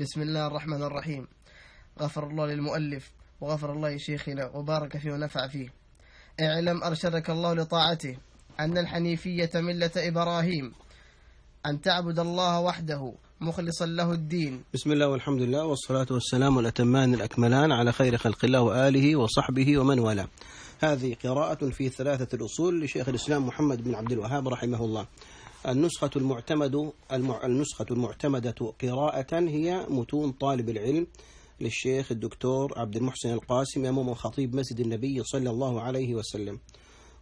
بسم الله الرحمن الرحيم غفر الله للمؤلف وغفر الله لشيخنا وبارك فيه ونفع فيه اعلم أرشدك الله لطاعته أن الحنيفية ملة إبراهيم أن تعبد الله وحده مخلصا له الدين بسم الله والحمد لله والصلاة والسلام الأتمان الأكملان على خير خلق الله وآله وصحبه ومن والاه هذه قراءة في ثلاثة الأصول لشيخ الإسلام محمد بن عبد الوهاب رحمه الله النسخة المعتمد النسخة المعتمدة قراءة هي متون طالب العلم للشيخ الدكتور عبد المحسن القاسم إمام خطيب مسجد النبي صلى الله عليه وسلم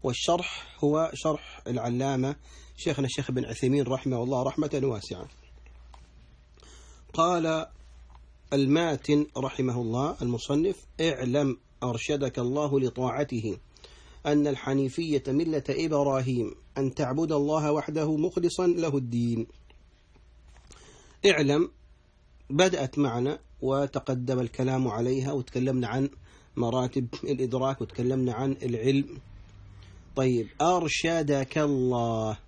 والشرح هو شرح العلامة شيخنا الشيخ بن عثيمين رحمه الله رحمة واسعة قال الماتن رحمه الله المصنف اعلم أرشدك الله لطاعته أن الحنيفية ملة إبراهيم أن تعبد الله وحده مخلصا له الدين اعلم بدأت معنا وتقدم الكلام عليها وتكلمنا عن مراتب الإدراك وتكلمنا عن العلم طيب أرشدك الله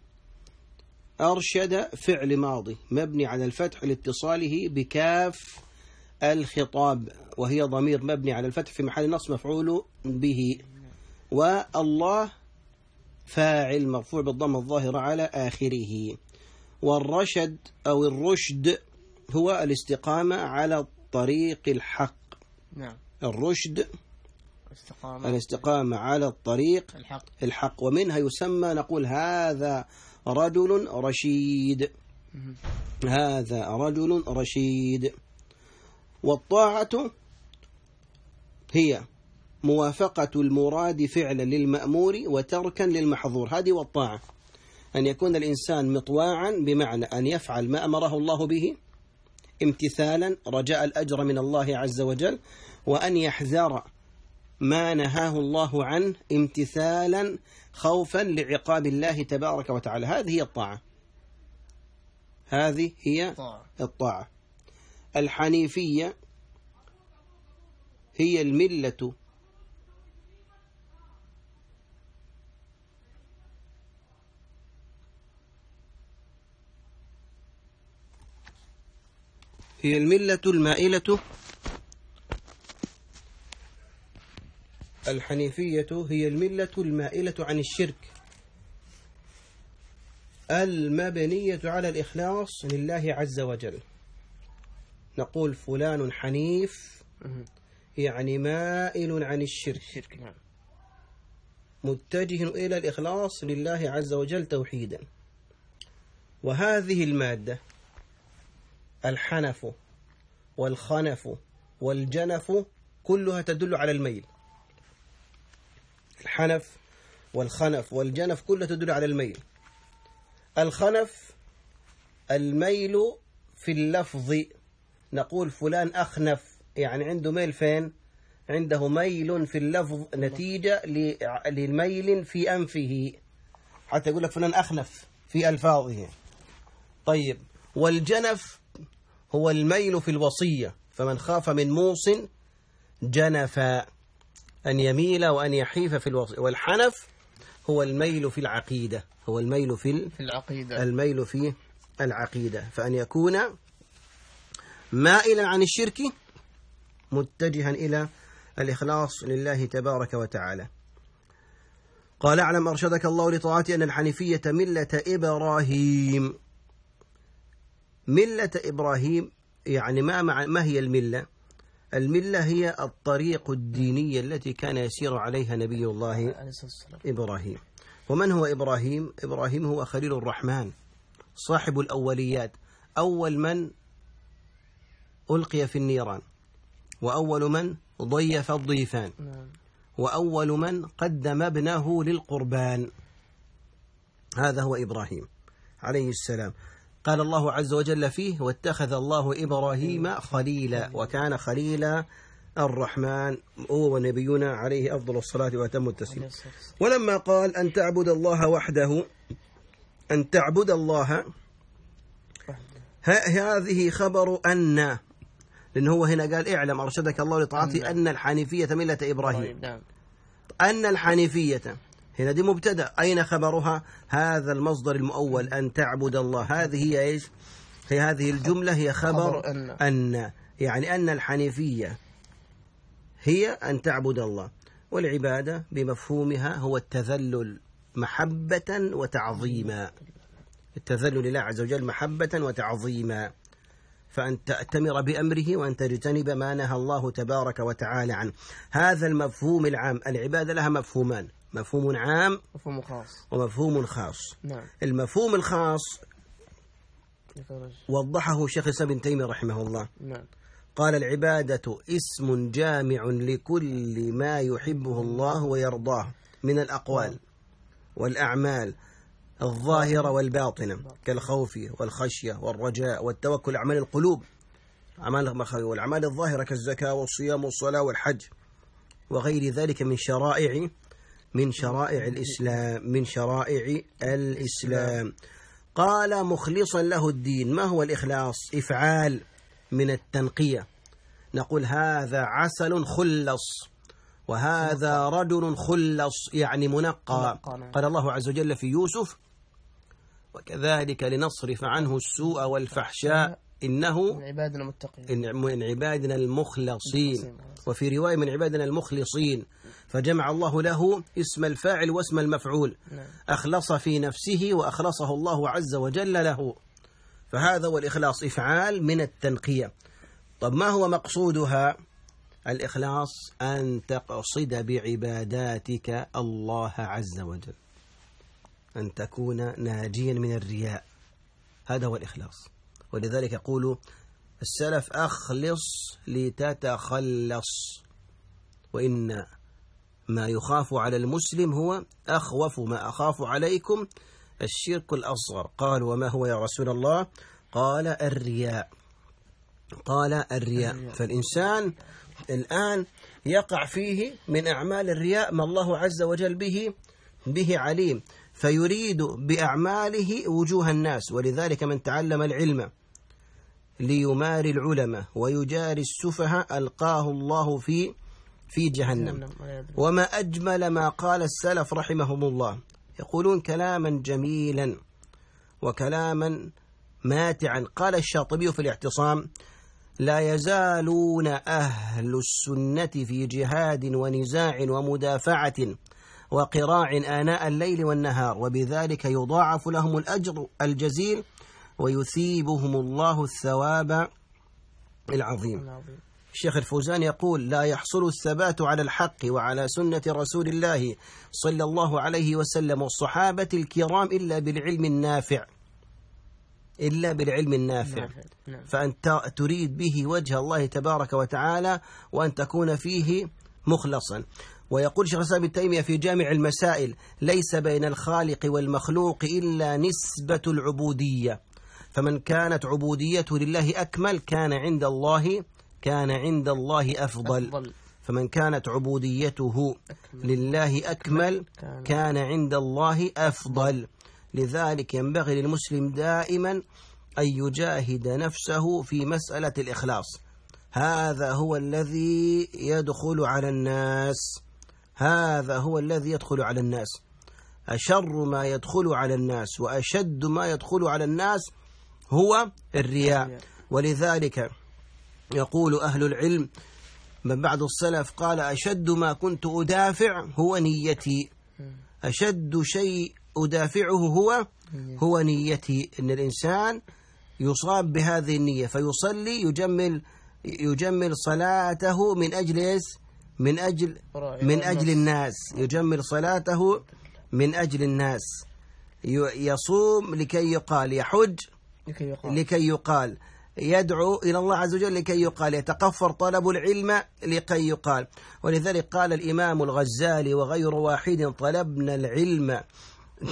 أرشد فعل ماضي مبني على الفتح لاتصاله بكاف الخطاب وهي ضمير مبني على الفتح في محل نص مفعول به والله فاعل مرفوع بالضم الظاهرة على آخره والرشد أو الرشد هو الاستقامة على الطريق الحق نعم الرشد استقامة الاستقامة على الطريق الحق, الحق ومنها يسمى نقول هذا رجل رشيد هذا رجل رشيد والطاعة هي موافقة المراد فعلا للمأمور وتركا للمحظور هذه والطاعة أن يكون الإنسان مطواعا بمعنى أن يفعل ما أمره الله به امتثالا رجاء الأجر من الله عز وجل وأن يحذر ما نهاه الله عنه امتثالا خوفا لعقاب الله تبارك وتعالى هذه هي الطاعة هذه هي الطاعة الحنيفية هي الملة هي الملة المائلة الحنيفية هي الملة المائلة عن الشرك المبنية على الإخلاص لله عز وجل نقول فلان حنيف يعني مائل عن الشرك الشرك نعم. متجه إلى الإخلاص لله عز وجل توحيدا وهذه المادة الحنف والخنف والجنف كلها تدل على الميل الحنف والخنف والجنف كلها تدل على الميل الخنف الميل في اللفظ نقول فلان أخنف يعني عنده ميل فين عنده ميل في اللفظ نتيجة لميل في أنفه حتى يقول لك فلان أخنف في ألفاظه طيب والجنف هو الميل في الوصية فمن خاف من موص جنف أن يميل وأن يحيف في الوصية والحنف هو الميل في العقيدة هو الميل في, في العقيدة الميل في العقيدة فأن يكون مائلا عن الشرك متجها إلى الإخلاص لله تبارك وتعالى قال اعلم أرشدك الله لطاعتي أن الحنيفية ملة إبراهيم ملة إبراهيم يعني ما مع ما هي الملة؟ الملة هي الطريق الدينية التي كان يسير عليها نبي الله إبراهيم ومن هو إبراهيم؟ إبراهيم هو خليل الرحمن صاحب الأوليات أول من ألقي في النيران وأول من ضيف الضيفان نعم. وأول من قدم ابنه للقربان هذا هو إبراهيم عليه السلام قال الله عز وجل فيه واتخذ الله إبراهيم خليلا وكان خليلا الرحمن هو ونبينا عليه أفضل الصلاة وأتم التسليم ولما قال أن تعبد الله وحده أن تعبد الله هذه خبر أن لأنه هو هنا قال اعلم أرشدك الله لطاعته أن الحنيفية ملة إبراهيم طيب، نعم. أن الحنيفية هنا دي مبتدا اين خبرها هذا المصدر المؤول ان تعبد الله هذه هي ايش هي هذه الجمله هي خبر أن. ان يعني ان الحنيفيه هي ان تعبد الله والعباده بمفهومها هو التذلل محبه وتعظيما التذلل لله عز وجل محبه وتعظيما فأن تأتمر بأمره وأن تجتنب ما نهى الله تبارك وتعالى عنه هذا المفهوم العام العبادة لها مفهومان مفهوم عام مفهوم خاص ومفهوم خاص نعم المفهوم الخاص وضحه شيخ الإسلام ابن تيمية رحمه الله نعم قال العبادة اسم جامع لكل ما يحبه الله ويرضاه من الأقوال نعم. والأعمال الظاهرة نعم. والباطنة نعم. كالخوف والخشية والرجاء والتوكل أعمال القلوب أعمال والأعمال الظاهرة كالزكاة والصيام والصلاة والحج وغير ذلك من شرائع من شرائع الإسلام من شرائع الإسلام قال مخلصا له الدين ما هو الإخلاص إفعال من التنقية نقول هذا عسل خلص وهذا رجل خلص يعني منقى نعم. قال الله عز وجل في يوسف وكذلك لنصرف عنه السوء والفحشاء إنه من عبادنا المتقين من عبادنا المخلصين وفي رواية من عبادنا المخلصين فجمع الله له اسم الفاعل واسم المفعول نعم. أخلص في نفسه وأخلصه الله عز وجل له فهذا والإخلاص إفعال من التنقية طب ما هو مقصودها الإخلاص أن تقصد بعباداتك الله عز وجل أن تكون ناجيا من الرياء هذا هو الإخلاص ولذلك يقول السلف أخلص لتتخلص وإن ما يخاف على المسلم هو أخوف ما أخاف عليكم الشرك الأصغر قال وما هو يا رسول الله قال الرياء قال الرياء فالإنسان الآن يقع فيه من أعمال الرياء ما الله عز وجل به به عليم فيريد باعماله وجوه الناس ولذلك من تعلم العلم ليماري العلماء ويجاري السفهاء القاه الله في في جهنم وما اجمل ما قال السلف رحمهم الله يقولون كلاما جميلا وكلاما ماتعا قال الشاطبي في الاعتصام لا يزالون اهل السنه في جهاد ونزاع ومدافعه وقراع آناء الليل والنهار وبذلك يضاعف لهم الأجر الجزيل ويثيبهم الله الثواب العظيم الشيخ الفوزان يقول لا يحصل الثبات على الحق وعلى سنة رسول الله صلى الله عليه وسلم والصحابة الكرام إلا بالعلم النافع إلا بالعلم النافع نعم. فأن تريد به وجه الله تبارك وتعالى وأن تكون فيه مخلصا ويقول شيخ الإسلام ابن تيمية في جامع المسائل ليس بين الخالق والمخلوق إلا نسبة العبودية فمن كانت عبوديته لله أكمل كان عند الله كان عند الله أفضل, أفضل. فمن كانت عبوديته أكمل. لله أكمل كان عند الله أفضل لذلك ينبغي للمسلم دائما أن يجاهد نفسه في مسألة الإخلاص هذا هو الذي يدخل على الناس هذا هو الذي يدخل على الناس أشر ما يدخل على الناس وأشد ما يدخل على الناس هو الرياء ولذلك يقول أهل العلم من بعض السلف قال أشد ما كنت أدافع هو نيتي أشد شيء أدافعه هو هو نيتي أن الإنسان يصاب بهذه النية فيصلي يجمل يجمل صلاته من أجل من أجل من أجل الناس يجمل صلاته من أجل الناس يصوم لكي يقال يحج لكي يقال, لكي يقال يدعو إلى الله عز وجل لكي يقال يتقفر طلب العلم لكي يقال ولذلك قال الإمام الغزالي وغير واحد طلبنا العلم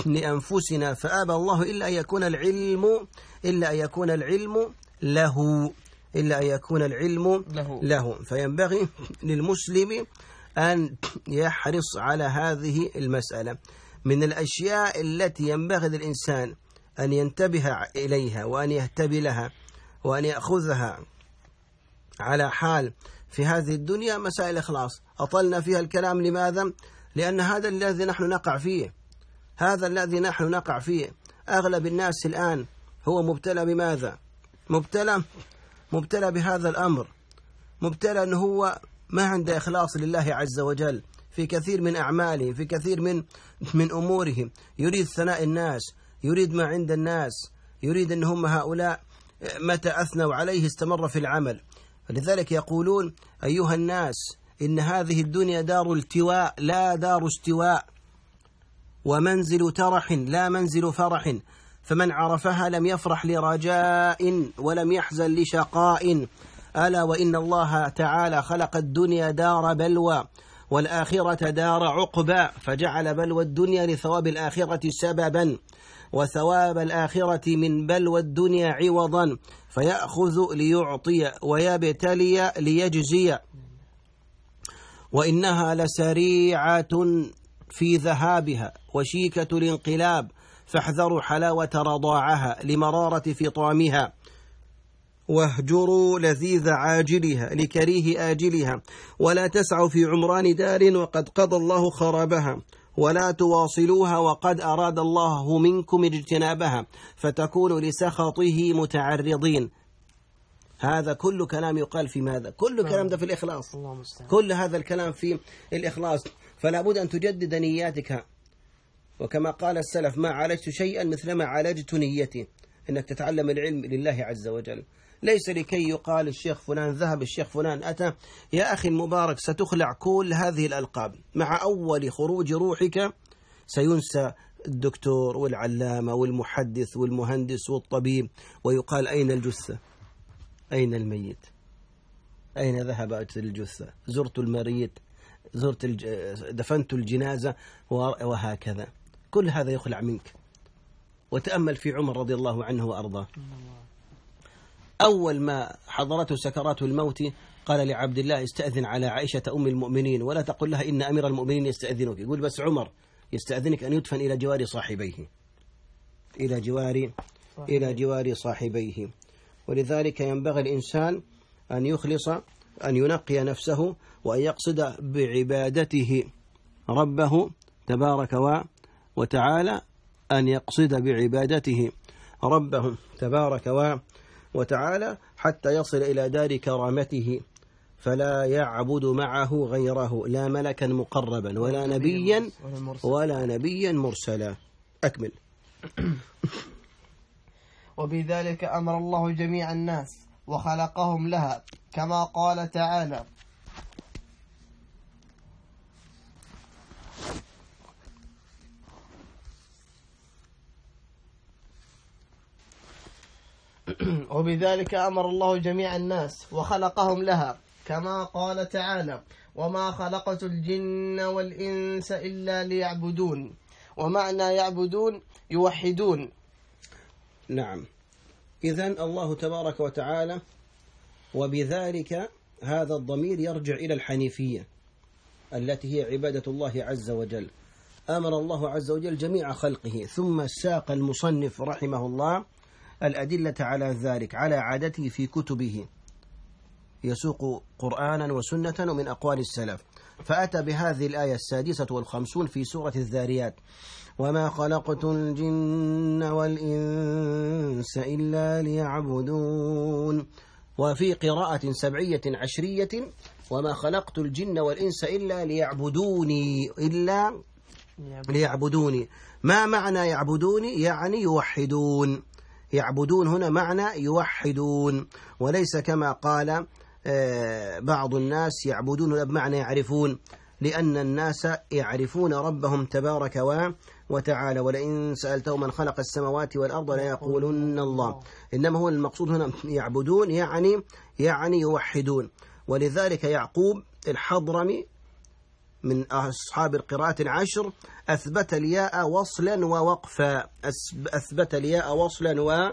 لأنفسنا فأبى الله إلا أن يكون العلم إلا أن يكون العلم له إلا أن يكون العلم له, له فينبغي للمسلم أن يحرص على هذه المسألة من الأشياء التي ينبغي للإنسان أن ينتبه إليها وأن يهتبي لها وأن يأخذها على حال في هذه الدنيا مسائل إخلاص أطلنا فيها الكلام لماذا؟ لأن هذا الذي نحن نقع فيه هذا الذي نحن نقع فيه أغلب الناس الآن هو مبتلى بماذا؟ مبتلى مبتلى بهذا الأمر مبتلى أنه هو ما عنده إخلاص لله عز وجل في كثير من أعماله في كثير من من أموره يريد ثناء الناس يريد ما عند الناس يريد أن هم هؤلاء متى أثنوا عليه استمر في العمل لذلك يقولون أيها الناس إن هذه الدنيا دار التواء لا دار استواء ومنزل ترح لا منزل فرح فمن عرفها لم يفرح لرجاء ولم يحزن لشقاء ألا وإن الله تعالى خلق الدنيا دار بلوى والآخرة دار عقبى فجعل بلوى الدنيا لثواب الآخرة سببا وثواب الآخرة من بلوى الدنيا عوضا فيأخذ ليعطي ويبتلي ليجزي وإنها لسريعة في ذهابها وشيكة الانقلاب فاحذروا حلاوة رضاعها لمرارة فطامها واهجروا لذيذ عاجلها لكريه آجلها ولا تسعوا في عمران دار وقد قضى الله خرابها ولا تواصلوها وقد أراد الله منكم اجتنابها فتكونوا لسخطه متعرضين هذا كل كلام يقال في ماذا كل نعم. كلام ده في الإخلاص كل هذا الكلام في الإخلاص فلا بد أن تجدد نياتك وكما قال السلف ما عالجت شيئا مثلما عالجت نيتي أنك تتعلم العلم لله عز وجل ليس لكي يقال الشيخ فلان ذهب الشيخ فلان أتى يا أخي المبارك ستخلع كل هذه الألقاب مع أول خروج روحك سينسى الدكتور والعلامة والمحدث والمهندس والطبيب ويقال أين الجثة أين الميت أين ذهبت الجثة زرت المريض زرت دفنت الجنازة وهكذا كل هذا يخلع منك وتأمل في عمر رضي الله عنه وأرضاه أول ما حضرته سكرات الموت قال لعبد الله استأذن على عائشة أم المؤمنين ولا تقل لها إن أمير المؤمنين يستأذنك يقول بس عمر يستأذنك أن يدفن إلى جوار صاحبيه إلى جوار إلى جوار صاحبيه ولذلك ينبغي الإنسان أن يخلص أن ينقي نفسه وأن يقصد بعبادته ربه تبارك وتعالى أن يقصد بعبادته ربه تبارك وتعالى حتى يصل إلى دار كرامته فلا يعبد معه غيره لا ملكا مقربا ولا نبيا ولا نبيا مرسلا أكمل وبذلك أمر الله جميع الناس وخلقهم لها كما قال تعالى ولذلك أمر الله جميع الناس وخلقهم لها كما قال تعالى وما خلقت الجن والإنس إلا ليعبدون ومعنى يعبدون يوحدون نعم إذا الله تبارك وتعالى وبذلك هذا الضمير يرجع إلى الحنيفية التي هي عبادة الله عز وجل أمر الله عز وجل جميع خلقه ثم ساق المصنف رحمه الله الأدلة على ذلك على عادته في كتبه يسوق قرآنا وسنة ومن أقوال السلف فأتى بهذه الآية السادسة والخمسون في سورة الذاريات وما خلقت الجن والإنس إلا ليعبدون وفي قراءة سبعية عشرية وما خلقت الجن والإنس إلا ليعبدوني إلا ليعبدوني ما معنى يعبدوني يعني يوحدون يعبدون هنا معنى يوحدون وليس كما قال آه، بعض الناس يعبدون بمعنى يعرفون لأن الناس يعرفون ربهم تبارك وتعالى ولئن سألتهم من خلق السماوات والأرض ليقولن الله إنما هو المقصود هنا يعبدون يعني يعني يوحدون ولذلك يعقوب الحضرمي من أصحاب القراءة العشر أثبت الياء وصلا ووقفا أثبت الياء وصلا و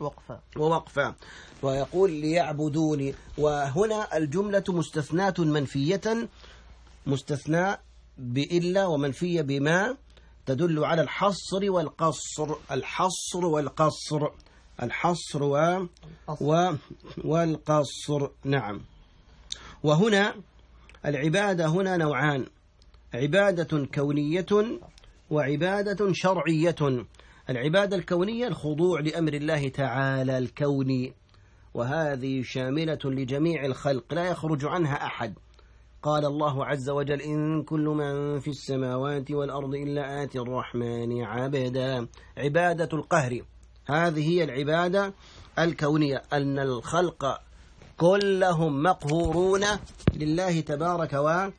وقفا ووقفا ويقول ليعبدوني وهنا الجملة مستثناة منفية مستثناء بإلا ومنفية بما تدل على الحصر والقصر الحصر والقصر الحصر و... و... والقصر نعم وهنا العبادة هنا نوعان عبادة كونية وعبادة شرعية العبادة الكونية الخضوع لأمر الله تعالى الكوني وهذه شاملة لجميع الخلق لا يخرج عنها أحد قال الله عز وجل إن كل من في السماوات والأرض إلا آتي الرحمن عبدا عبادة القهر هذه هي العبادة الكونية أن الخلق كلهم مقهورون لله تبارك وتعالى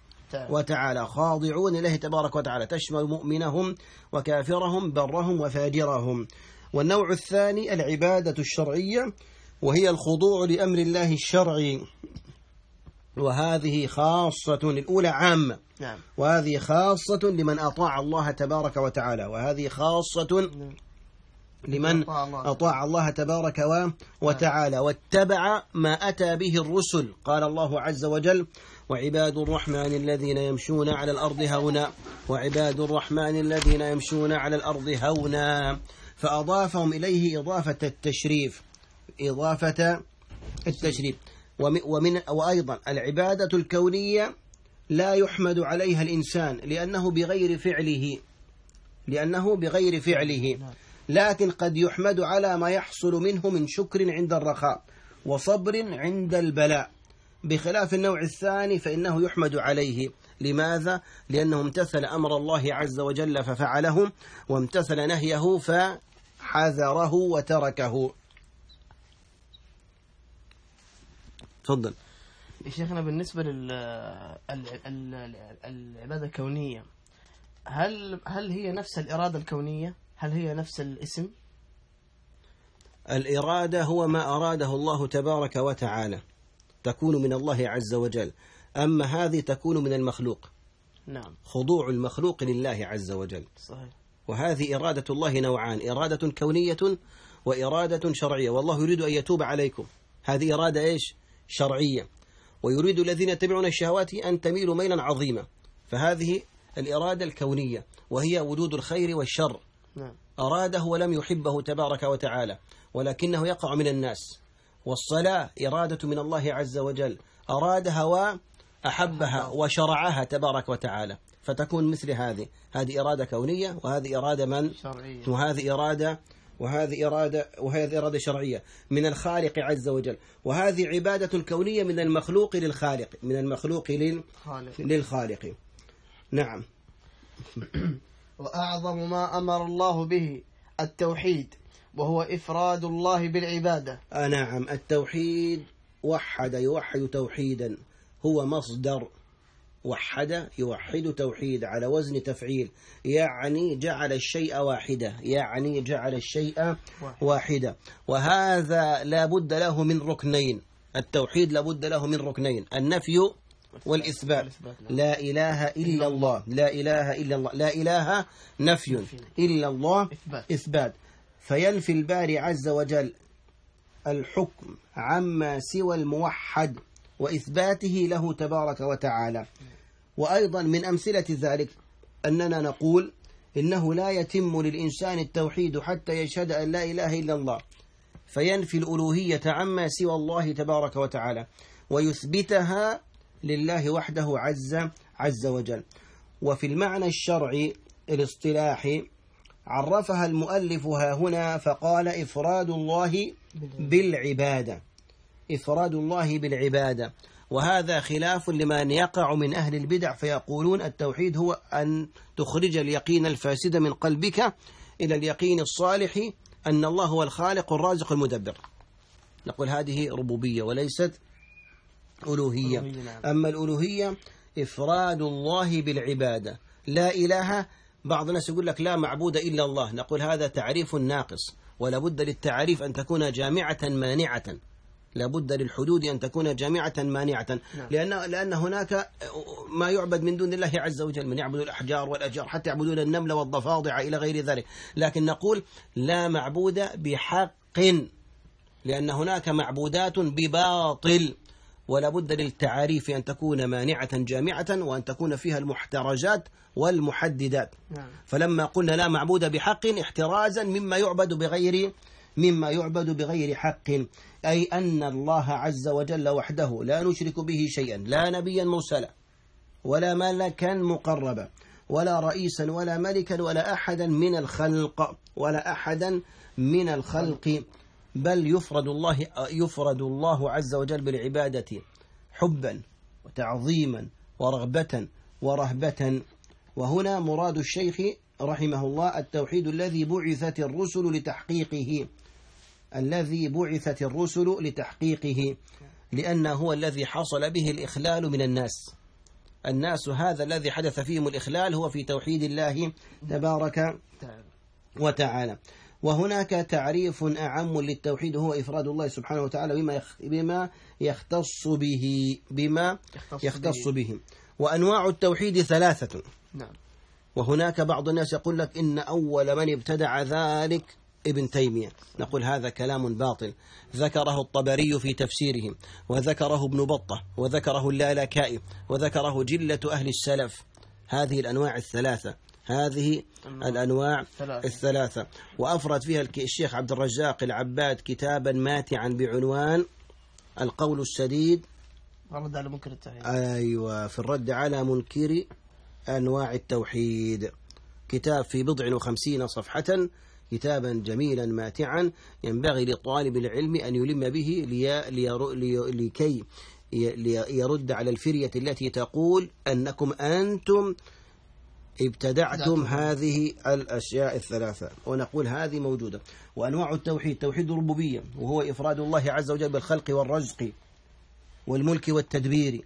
وتعالى خاضعون لله تبارك وتعالى تشمل مؤمنهم وكافرهم برهم وفاجرهم والنوع الثاني العبادة الشرعية وهي الخضوع لأمر الله الشرعي وهذه خاصة الأولى عامة نعم. وهذه خاصة لمن أطاع الله تبارك وتعالى وهذه خاصة نعم. لمن أطاع الله تبارك وتعالى واتبع ما أتى به الرسل قال الله عز وجل وعباد الرحمن الذين يمشون على الأرض هونا وعباد الرحمن الذين يمشون على الأرض هونا فأضافهم إليه إضافة التشريف إضافة التشريف ومن وأيضا العبادة الكونية لا يحمد عليها الإنسان لأنه بغير فعله لأنه بغير فعله نعم. لكن قد يحمد على ما يحصل منه من شكر عند الرخاء وصبر عند البلاء بخلاف النوع الثاني فإنه يحمد عليه لماذا؟ لأنه امتثل أمر الله عز وجل ففعله وامتثل نهيه فحذره وتركه تفضل شيخنا بالنسبة للعبادة الكونية هل هل هي نفس الإرادة الكونية؟ هل هي نفس الاسم؟ الإرادة هو ما أراده الله تبارك وتعالى تكون من الله عز وجل أما هذه تكون من المخلوق نعم خضوع المخلوق لله عز وجل صحيح وهذه إرادة الله نوعان إرادة كونية وإرادة شرعية والله يريد أن يتوب عليكم هذه إرادة إيش شرعية ويريد الذين يتبعون الشهوات أن تميلوا ميلا عظيما فهذه الإرادة الكونية وهي وجود الخير والشر نعم. أراده ولم يحبه تبارك وتعالى ولكنه يقع من الناس والصلاة إرادة من الله عز وجل أرادها وأحبها وشرعها تبارك وتعالى فتكون مثل هذه هذه إرادة كونية وهذه إرادة من شرعية وهذه إرادة وهذه إرادة وهذه إرادة شرعية من الخالق عز وجل وهذه عبادة كونية من المخلوق للخالق من المخلوق للخالق, للخالق. نعم وأعظم ما أمر الله به التوحيد وهو إفراد الله بالعبادة آه، نعم التوحيد وحد يوحد توحيدا هو مصدر وحد يوحد توحيد على وزن تفعيل يعني جعل الشيء واحدة يعني جعل الشيء واحدة وهذا لا بد له من ركنين التوحيد لا بد له من ركنين النفي والإثبات نعم. لا إله إلا الله لا إله إلا الله لا إله نفي إلا الله إثبات فينفي الباري عز وجل الحكم عما سوى الموحد وإثباته له تبارك وتعالى وأيضا من أمثلة ذلك أننا نقول إنه لا يتم للإنسان التوحيد حتى يشهد أن لا إله إلا الله فينفي الألوهية عما سوى الله تبارك وتعالى ويثبتها لله وحده عز عز وجل وفي المعنى الشرعي الاصطلاحي عرفها المؤلف ها هنا فقال إفراد الله بالعبادة إفراد الله بالعبادة وهذا خلاف لمن يقع من أهل البدع فيقولون التوحيد هو أن تخرج اليقين الفاسد من قلبك إلى اليقين الصالح أن الله هو الخالق الرازق المدبر نقول هذه ربوبية وليست ألوهية نعم. أما الألوهية إفراد الله بالعبادة لا إله بعض الناس يقول لك لا معبود إلا الله نقول هذا تعريف ناقص ولا بد للتعريف أن تكون جامعة مانعة لابد للحدود أن تكون جامعة مانعة نعم. لأن, لأن هناك ما يعبد من دون الله عز وجل من يعبد الأحجار والأشجار حتى يعبدون النمل والضفادع إلى غير ذلك لكن نقول لا معبود بحق لأن هناك معبودات بباطل ولا بد للتعاريف أن تكون مانعة جامعة وأن تكون فيها المحترجات والمحددات نعم. فلما قلنا لا معبود بحق احترازا مما يعبد بغير مما يعبد بغير حق أي أن الله عز وجل وحده لا نشرك به شيئا لا نبيا مرسلا ولا ملكا مقربا ولا رئيسا ولا ملكا ولا أحدا من الخلق ولا أحدا من الخلق بل يفرد الله يفرد الله عز وجل بالعبادة حبا وتعظيما ورغبة ورهبة وهنا مراد الشيخ رحمه الله التوحيد الذي بعثت الرسل لتحقيقه الذي بعثت الرسل لتحقيقه لأنه هو الذي حصل به الإخلال من الناس الناس هذا الذي حدث فيهم الإخلال هو في توحيد الله تبارك وتعالى وهناك تعريف أعم للتوحيد هو إفراد الله سبحانه وتعالى بما بما يختص به بما يختص به وأنواع التوحيد ثلاثة نعم وهناك بعض الناس يقول لك إن أول من ابتدع ذلك ابن تيمية نقول هذا كلام باطل ذكره الطبري في تفسيره وذكره ابن بطة وذكره اللالكائي وذكره جلة أهل السلف هذه الأنواع الثلاثة هذه الأنواع الثلاثة وأفرد فيها الشيخ عبد الرزاق العباد كتابا ماتعا بعنوان القول السديد الرد على منكر التوحيد أيوة في الرد على منكر أنواع التوحيد كتاب في بضع وخمسين صفحة كتابا جميلا ماتعا ينبغي لطالب العلم أن يلم به لي لي لكي يرد على الفرية التي تقول أنكم أنتم ابتدعتم هذه الأشياء الثلاثة ونقول هذه موجودة وأنواع التوحيد توحيد الربوبية وهو إفراد الله عز وجل بالخلق والرزق والملك والتدبير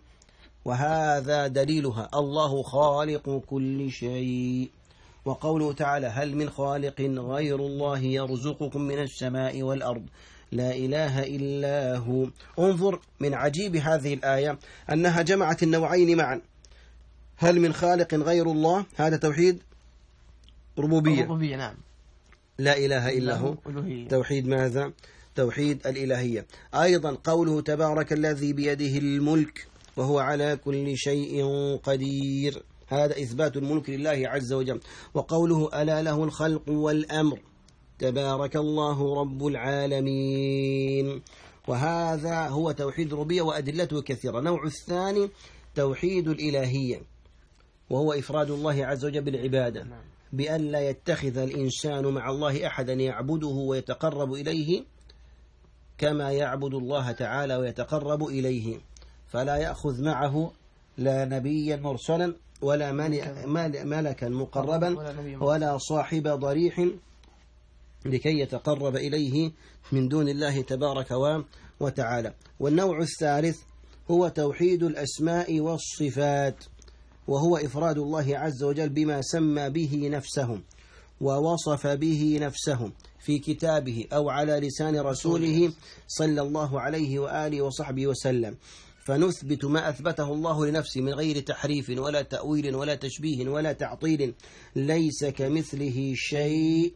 وهذا دليلها الله خالق كل شيء وقوله تعالى هل من خالق غير الله يرزقكم من السماء والأرض لا إله إلا هو انظر من عجيب هذه الآية أنها جمعت النوعين معا هل من خالق غير الله هذا توحيد ربوبية ربوبية نعم لا إله إلا هو توحيد ماذا توحيد الإلهية أيضا قوله تبارك الذي بيده الملك وهو على كل شيء قدير هذا إثبات الملك لله عز وجل وقوله ألا له الخلق والأمر تبارك الله رب العالمين وهذا هو توحيد ربية وأدلته كثيرة نوع الثاني توحيد الإلهية وهو إفراد الله عز وجل بالعبادة نعم. بأن لا يتخذ الإنسان مع الله أحدا يعبده ويتقرب إليه كما يعبد الله تعالى ويتقرب إليه فلا يأخذ معه لا نبيا مرسلا ولا ملكا مقربا ولا صاحب ضريح لكي يتقرب إليه من دون الله تبارك وتعالى والنوع الثالث هو توحيد الأسماء والصفات وهو إفراد الله عز وجل بما سمى به نفسهم ووصف به نفسهم في كتابه أو على لسان رسوله صلى الله عليه وآله وصحبه وسلم فنثبت ما أثبته الله لنفسه من غير تحريف ولا تأويل ولا تشبيه ولا تعطيل ليس كمثله شيء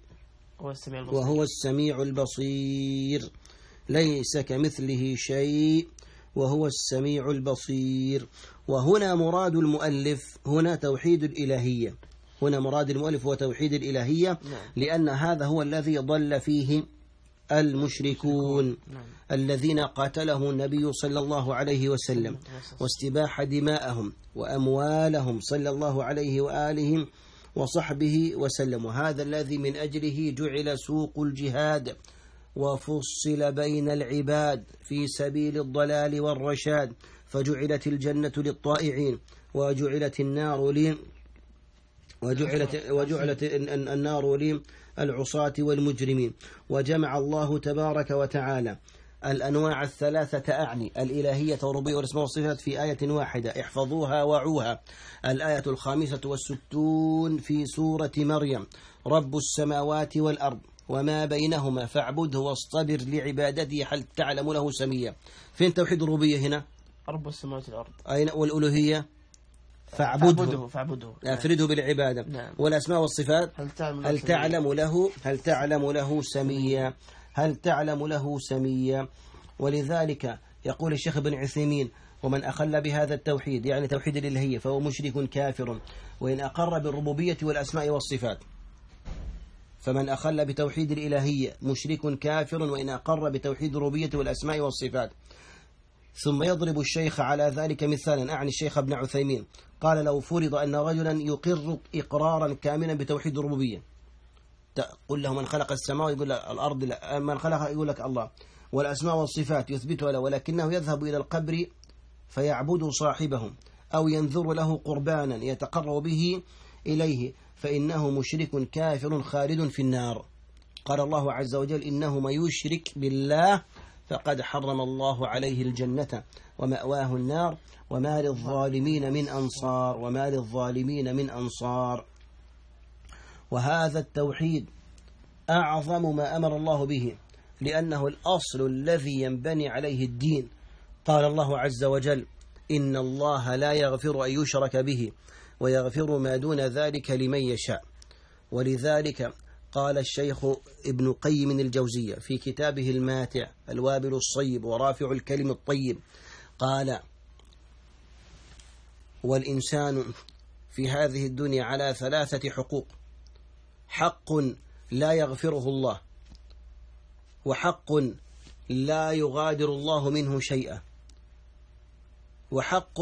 وهو السميع البصير ليس كمثله شيء وهو السميع البصير وهنا مراد المؤلف هنا توحيد الإلهية هنا مراد المؤلف هو توحيد الإلهية نعم. لأن هذا هو الذي ضل فيه المشركون نعم. الذين قاتله النبي صلى الله عليه وسلم واستباح دماءهم وأموالهم صلى الله عليه وآله وصحبه وسلم وهذا الذي من أجله جعل سوق الجهاد وفصل بين العباد في سبيل الضلال والرشاد فجعلت الجنة للطائعين وجعلت النار لي وجعلت, وجعلت النار لي العصاة والمجرمين وجمع الله تبارك وتعالى الأنواع الثلاثة أعني الإلهية والربوبية والأسماء والصفات في آية واحدة احفظوها وعوها الآية الخامسة والستون في سورة مريم رب السماوات والأرض وما بينهما فاعبده واصطبر لعبادته هل تعلم له سميا فين توحيد الربوبية هنا رب السماوات والأرض اي والألوهية فاعبده فاعبده, فاعبده. افرده يعني بالعبادة نعم. والأسماء والصفات هل تعلم, هل تعلم له هل تعلم له سميا هل تعلم له سميا ولذلك يقول الشيخ ابن عثيمين ومن أخل بهذا التوحيد يعني توحيد الإلهية فهو مشرك كافر وإن أقر بالربوبية والأسماء والصفات فمن أخل بتوحيد الإلهية مشرك كافر وإن أقر بتوحيد الربوبية والأسماء والصفات ثم يضرب الشيخ على ذلك مثالا أعني الشيخ ابن عثيمين قال لو فرض أن رجلا يقر إقرارا كاملا بتوحيد الربوبية قل له من خلق السماء يقول الأرض لا من خلقها يقول لك الله والأسماء والصفات يثبتها له ولكنه يذهب إلى القبر فيعبد صاحبه أو ينذر له قربانا يتقرب به إليه فإنه مشرك كافر خالد في النار قال الله عز وجل إنه من يشرك بالله فقد حرم الله عليه الجنة ومأواه النار وما للظالمين من أنصار وما للظالمين من أنصار وهذا التوحيد أعظم ما أمر الله به لأنه الأصل الذي ينبني عليه الدين قال الله عز وجل إن الله لا يغفر أن يشرك به ويغفر ما دون ذلك لمن يشاء ولذلك قال الشيخ ابن قيم الجوزية في كتابه الماتع الوابل الصيب ورافع الكلم الطيب قال والإنسان في هذه الدنيا على ثلاثة حقوق حق لا يغفره الله وحق لا يغادر الله منه شيئا وحق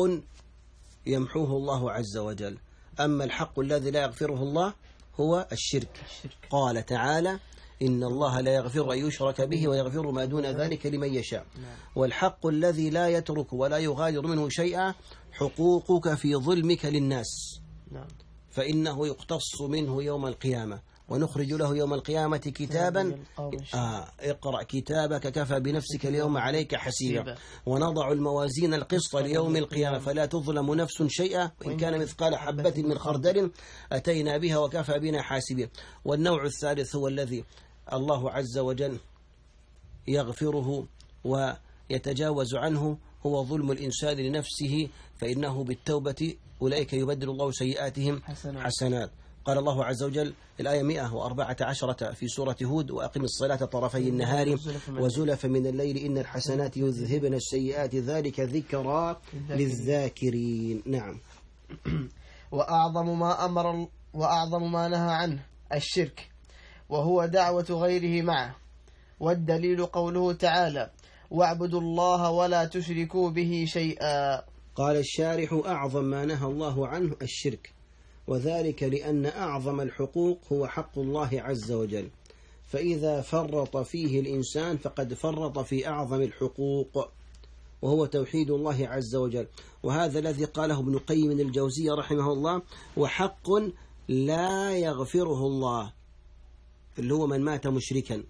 يمحوه الله عز وجل أما الحق الذي لا يغفره الله هو الشرك, قال تعالى إن الله لا يغفر أن يشرك به ويغفر ما دون ذلك لمن يشاء نعم. والحق الذي لا يترك ولا يغادر منه شيئا حقوقك في ظلمك للناس نعم. فإنه يقتص منه يوم القيامة ونخرج له يوم القيامة كتابا آه، اقرأ كتابك كفى بنفسك اليوم عليك حسيبا ونضع الموازين القسط ليوم القيامة فلا تظلم نفس شيئا وإن كان مثقال حبة من خردل أتينا بها وكفى بنا حاسبين والنوع الثالث هو الذي الله عز وجل يغفره ويتجاوز عنه هو ظلم الإنسان لنفسه فإنه بالتوبة أولئك يبدل الله سيئاتهم حسنات, حسنات قال الله عز وجل الآية 114 في سورة هود وأقم الصلاة طرفي النهار وزلف من الليل إن الحسنات يذهبن السيئات ذلك ذكرى للذاكرين نعم وأعظم ما أمر وأعظم ما نهى عنه الشرك وهو دعوة غيره معه والدليل قوله تعالى واعبدوا الله ولا تشركوا به شيئا قال الشارح أعظم ما نهى الله عنه الشرك وذلك لأن أعظم الحقوق هو حق الله عز وجل فإذا فرط فيه الإنسان فقد فرط في أعظم الحقوق وهو توحيد الله عز وجل وهذا الذي قاله ابن قيم الجوزية رحمه الله وحق لا يغفره الله اللي هو من مات مشركا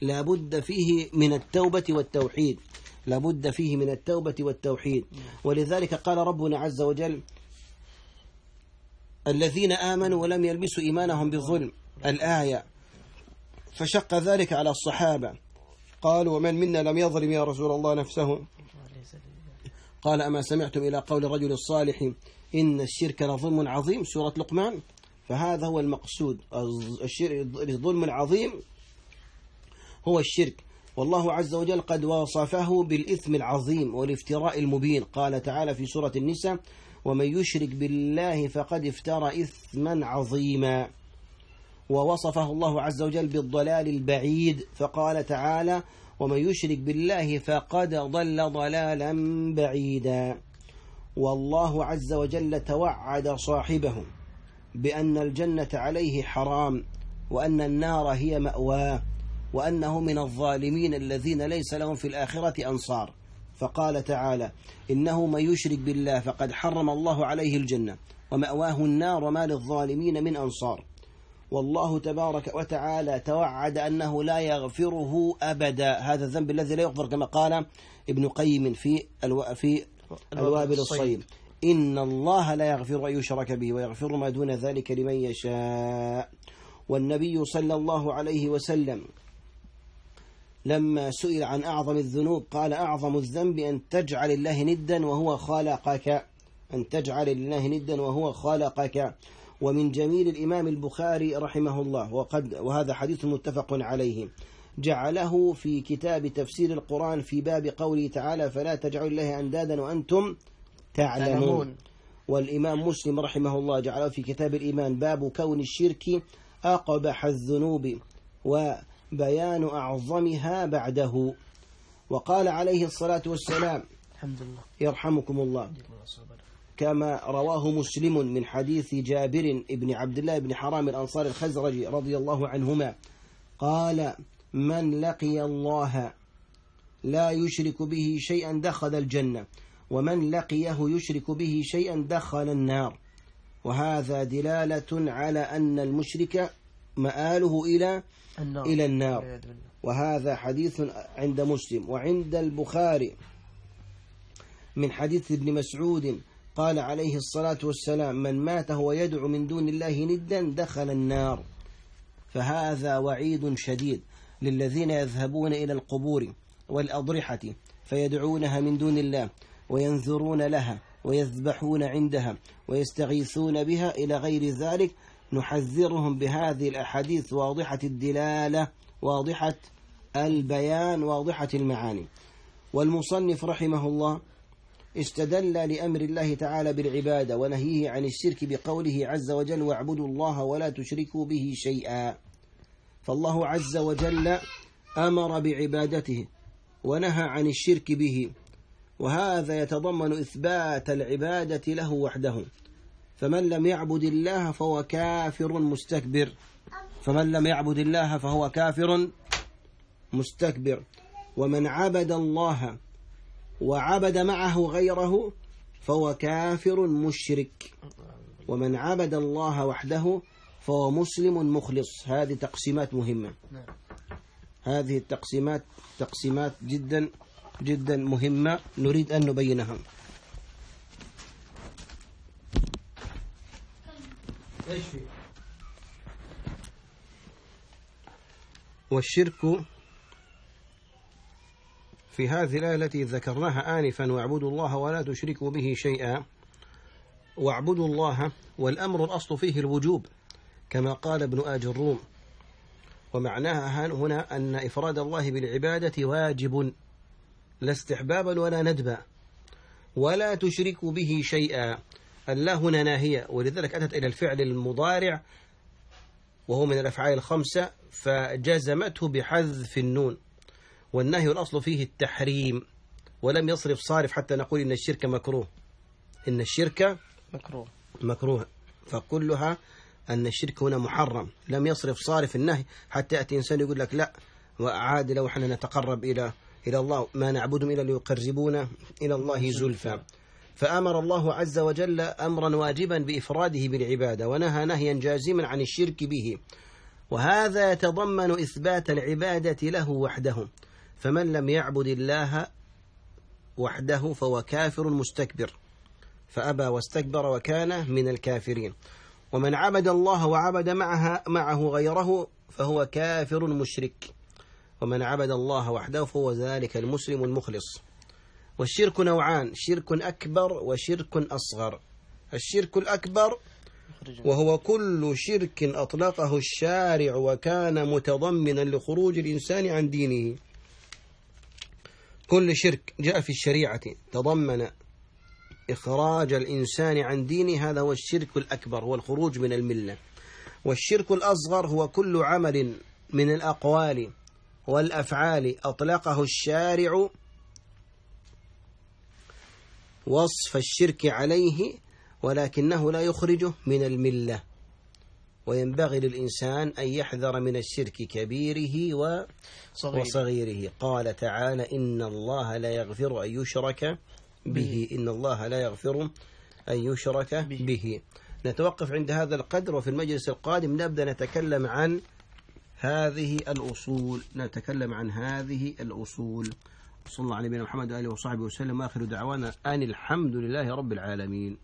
لابد فيه من التوبة والتوحيد لابد فيه من التوبة والتوحيد نعم. ولذلك قال ربنا عز وجل الذين آمنوا ولم يلبسوا إيمانهم بالظلم الآية فشق ذلك على الصحابة قالوا ومن منا لم يظلم يا رسول الله نفسه قال أما سمعتم إلى قول الرجل الصالح إن الشرك لظلم عظيم سورة لقمان فهذا هو المقصود الظلم العظيم هو الشرك والله عز وجل قد وصفه بالإثم العظيم والافتراء المبين قال تعالى في سورة النساء ومن يشرك بالله فقد افترى إثما عظيما ووصفه الله عز وجل بالضلال البعيد فقال تعالى ومن يشرك بالله فقد ضل ضلالا بعيدا والله عز وجل توعد صاحبه بأن الجنة عليه حرام وأن النار هي مأواه وأنه من الظالمين الذين ليس لهم في الآخرة أنصار فقال تعالى إنه من يشرك بالله فقد حرم الله عليه الجنة ومأواه النار وما للظالمين من أنصار والله تبارك وتعالى توعد أنه لا يغفره أبدا هذا الذنب الذي لا يغفر كما قال ابن قيم في الو... في الوابل الصيد إن الله لا يغفر أن يشرك به ويغفر ما دون ذلك لمن يشاء والنبي صلى الله عليه وسلم لما سئل عن أعظم الذنوب قال أعظم الذنب أن تجعل الله ندا وهو خلقك أن تجعل الله ندا وهو خلقك ومن جميل الإمام البخاري رحمه الله وقد وهذا حديث متفق عليه جعله في كتاب تفسير القرآن في باب قوله تعالى فلا تجعلوا الله أندادا وأنتم تعلمون والإمام مسلم رحمه الله جعله في كتاب الإيمان باب كون الشرك أقبح الذنوب و بيان أعظمها بعده وقال عليه الصلاة والسلام الحمد لله يرحمكم الله كما رواه مسلم من حديث جابر بن عبد الله بن حرام الأنصار الخزرجي رضي الله عنهما قال من لقي الله لا يشرك به شيئا دخل الجنة ومن لقيه يشرك به شيئا دخل النار وهذا دلالة على أن المشرك مآله إلى النار. إلى النار وهذا حديث عند مسلم وعند البخاري من حديث ابن مسعود قال عليه الصلاة والسلام من مات هو يدعو من دون الله ندا دخل النار فهذا وعيد شديد للذين يذهبون إلى القبور والأضرحة فيدعونها من دون الله وينذرون لها ويذبحون عندها ويستغيثون بها إلى غير ذلك نحذرهم بهذه الأحاديث واضحة الدلالة واضحة البيان واضحة المعاني والمصنف رحمه الله استدل لأمر الله تعالى بالعبادة ونهيه عن الشرك بقوله عز وجل واعبدوا الله ولا تشركوا به شيئا فالله عز وجل أمر بعبادته ونهى عن الشرك به وهذا يتضمن إثبات العبادة له وحده فمن لم يعبد الله فهو كافر مستكبر فمن لم يعبد الله فهو كافر مستكبر ومن عبد الله وعبد معه غيره فهو كافر مشرك ومن عبد الله وحده فهو مسلم مخلص هذه تقسيمات مهمة هذه التقسيمات تقسيمات جدا جدا مهمة نريد أن نبينها يشفي والشرك في هذه الآية التي ذكرناها آنفا واعبدوا الله ولا تشركوا به شيئا واعبدوا الله والأمر الأصل فيه الوجوب كما قال ابن آج الروم ومعناها هنا أن إفراد الله بالعبادة واجب لا استحبابا ولا ندبا ولا تشركوا به شيئا اللا هنا ناهية ولذلك أتت إلى الفعل المضارع وهو من الأفعال الخمسة فجزمته بحذف النون والنهي الأصل فيه التحريم ولم يصرف صارف حتى نقول إن الشرك مكروه إن الشرك مكروه مكروه فكلها أن الشرك هنا محرم لم يصرف صارف النهي حتى يأتي إنسان يقول لك لا وعاد لو احنا نتقرب إلى إلى الله ما نعبدهم إلا ليقربونا إلى الله زلفى فأمر الله عز وجل أمرا واجبا بإفراده بالعبادة ونهى نهيا جازما عن الشرك به وهذا يتضمن إثبات العبادة له وحده فمن لم يعبد الله وحده فهو كافر مستكبر فأبى واستكبر وكان من الكافرين ومن عبد الله وعبد معها معه غيره فهو كافر مشرك ومن عبد الله وحده فهو ذلك المسلم المخلص والشرك نوعان شرك أكبر وشرك أصغر الشرك الأكبر وهو كل شرك أطلقه الشارع وكان متضمنا لخروج الإنسان عن دينه كل شرك جاء في الشريعة تضمن إخراج الإنسان عن دينه هذا هو الشرك الأكبر والخروج من الملة والشرك الأصغر هو كل عمل من الأقوال والأفعال أطلقه الشارع وصف الشرك عليه ولكنه لا يخرجه من الملة وينبغي للإنسان أن يحذر من الشرك كبيره وصغيره, وصغيره. قال تعالى إن الله لا يغفر أن يشرك به إن الله لا يغفر أن يشرك به, به. نتوقف عند هذا القدر وفي المجلس القادم نبدأ نتكلم عن هذه الأصول نتكلم عن هذه الأصول صلى الله على نبينا محمد وآله وصحبه وسلم آخر دعوانا أن الحمد لله رب العالمين